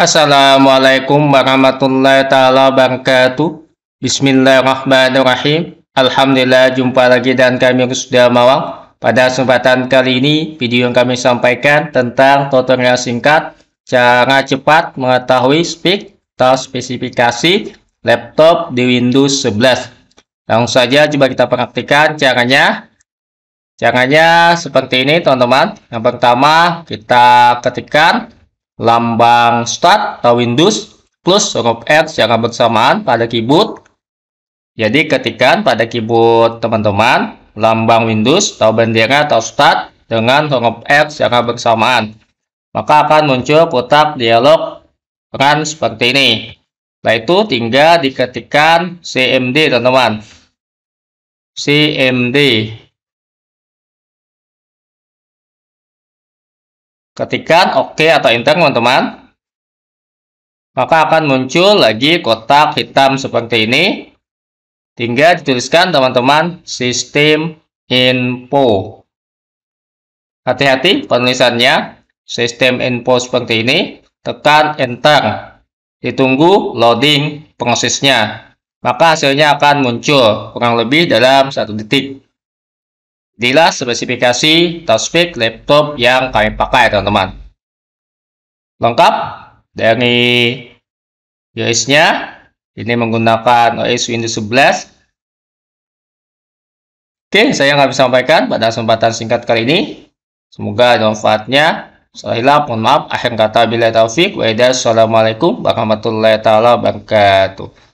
Assalamualaikum warahmatullahi taala wabarakatuh. Bismillahirrahmanirrahim. Alhamdulillah jumpa lagi dan kami sudah mawang. Pada kesempatan kali ini video yang kami sampaikan tentang tutorial singkat cara cepat mengetahui spek atau spesifikasi laptop di Windows 11. Langsung saja coba kita praktikkan caranya. Caranya seperti ini teman-teman. Yang pertama kita ketikkan lambang Start atau Windows plus huruf R secara bersamaan pada keyboard. Jadi ketikan pada keyboard teman-teman lambang Windows atau bendera atau Start dengan huruf R secara bersamaan. Maka akan muncul kotak dialog run seperti ini. Setelah itu tinggal diketikkan CMD teman-teman. CMD Ketikan OK atau Enter teman-teman. Maka akan muncul lagi kotak hitam seperti ini. Tinggal dituliskan teman-teman sistem info. Hati-hati penulisannya. Sistem info seperti ini. Tekan Enter. Ditunggu loading prosesnya. Maka hasilnya akan muncul kurang lebih dalam satu detik. Inilah spesifikasi touchpad laptop yang kami pakai teman-teman. Lengkap dari OS-nya. Ini menggunakan OS Windows 11. Oke, saya nggak bisa sampaikan pada kesempatan singkat kali ini. Semoga ada manfaatnya. Saya mohon maaf. Akhir kata bila taufik. Wa'idah, Assalamualaikum warahmatullahi wabarakatuh.